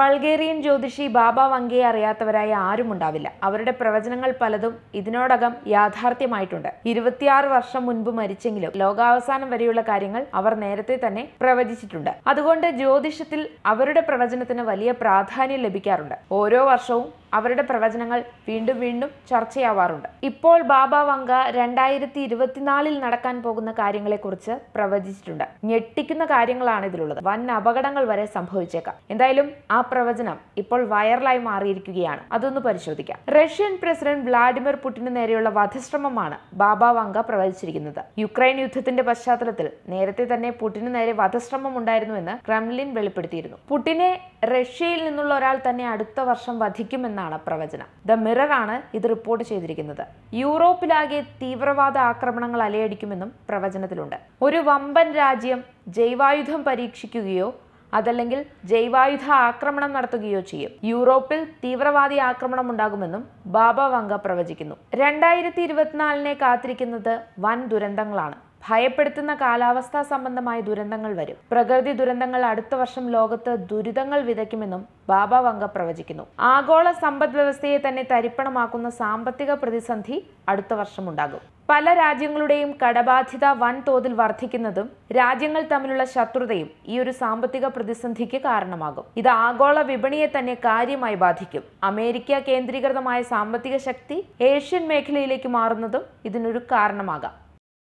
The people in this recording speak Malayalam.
ബൾഗേറിയൻ ജ്യോതിഷി ബാബ വങ്കയെ അറിയാത്തവരായി ആരും ഉണ്ടാവില്ല അവരുടെ പ്രവചനങ്ങൾ പലതും ഇതിനോടകം യാഥാർത്ഥ്യമായിട്ടുണ്ട് ഇരുപത്തിയാറ് വർഷം മുൻപ് മരിച്ചെങ്കിലും ലോകാവസാനം വരെയുള്ള കാര്യങ്ങൾ അവർ നേരത്തെ തന്നെ പ്രവചിച്ചിട്ടുണ്ട് അതുകൊണ്ട് ജ്യോതിഷത്തിൽ അവരുടെ പ്രവചനത്തിന് വലിയ പ്രാധാന്യം ലഭിക്കാറുണ്ട് ഓരോ വർഷവും അവരുടെ പ്രവചനങ്ങൾ വീണ്ടും വീണ്ടും ചർച്ചയാവാറുണ്ട് ഇപ്പോൾ ബാബ വങ്ക രണ്ടായിരത്തി ഇരുപത്തിനാലിൽ നടക്കാൻ പോകുന്ന കാര്യങ്ങളെക്കുറിച്ച് പ്രവചിച്ചിട്ടുണ്ട് ഞെട്ടിക്കുന്ന കാര്യങ്ങളാണ് ഇതിലുള്ളത് വൻ അപകടങ്ങൾ വരെ സംഭവിച്ചേക്കാം എന്തായാലും ആ പ്രവചനം ഇപ്പോൾ വൈറലായി മാറിയിരിക്കുകയാണ് അതൊന്ന് പരിശോധിക്കാം റഷ്യൻ പ്രസിഡന്റ് വ്ളാഡിമിർ പുടിന് നേരെയുള്ള വധശ്രമമാണ് ബാബ വങ്ക പ്രവചിച്ചിരിക്കുന്നത് യുക്രൈൻ യുദ്ധത്തിന്റെ പശ്ചാത്തലത്തിൽ നേരത്തെ തന്നെ പുടിന് നേരെ വധശ്രമം ഉണ്ടായിരുന്നുവെന്ന് ക്രെംലിൻ വെളിപ്പെടുത്തിയിരുന്നു പുടിനെ റഷ്യയിൽ നിന്നുള്ള ഒരാൾ തന്നെ അടുത്ത വർഷം വധിക്കുമെന്ന് എന്നാണ് പ്രവചനം ദ മിററാണ് ഇത് റിപ്പോർട്ട് ചെയ്തിരിക്കുന്നത് യൂറോപ്പിലാകെ തീവ്രവാദ ആക്രമണങ്ങൾ അലയടിക്കുമെന്നും പ്രവചനത്തിലുണ്ട് ഒരു വമ്പൻ രാജ്യം ജൈവായുധം പരീക്ഷിക്കുകയോ അതല്ലെങ്കിൽ ജൈവായുധ ആക്രമണം നടത്തുകയോ ചെയ്യും യൂറോപ്പിൽ തീവ്രവാദി ആക്രമണം ഉണ്ടാകുമെന്നും ബാബ വങ്ക പ്രവചിക്കുന്നു രണ്ടായിരത്തി ഇരുപത്തിനാലിനെ കാത്തിരിക്കുന്നത് വൻ ദുരന്തങ്ങളാണ് ഭയപ്പെടുത്തുന്ന കാലാവസ്ഥാ സംബന്ധമായ ദുരന്തങ്ങൾ വരും പ്രകൃതി ദുരന്തങ്ങൾ അടുത്ത വർഷം ലോകത്ത് ദുരിതങ്ങൾ വിതയ്ക്കുമെന്നും ബാബ വങ്ക പ്രവചിക്കുന്നു ആഗോള സമ്പദ് വ്യവസ്ഥയെ തന്നെ തരിപ്പണമാക്കുന്ന സാമ്പത്തിക പ്രതിസന്ധി അടുത്ത വർഷമുണ്ടാകും പല രാജ്യങ്ങളുടെയും കടബാധ്യത വൻതോതിൽ വർദ്ധിക്കുന്നതും രാജ്യങ്ങൾ തമ്മിലുള്ള ശത്രുതയും ഈ ഒരു സാമ്പത്തിക പ്രതിസന്ധിക്ക് കാരണമാകും ഇത് ആഗോള വിപണിയെ തന്നെ കാര്യമായി ബാധിക്കും അമേരിക്ക കേന്ദ്രീകൃതമായ സാമ്പത്തിക ശക്തി ഏഷ്യൻ മേഖലയിലേക്ക് മാറുന്നതും ഇതിനൊരു കാരണമാകാം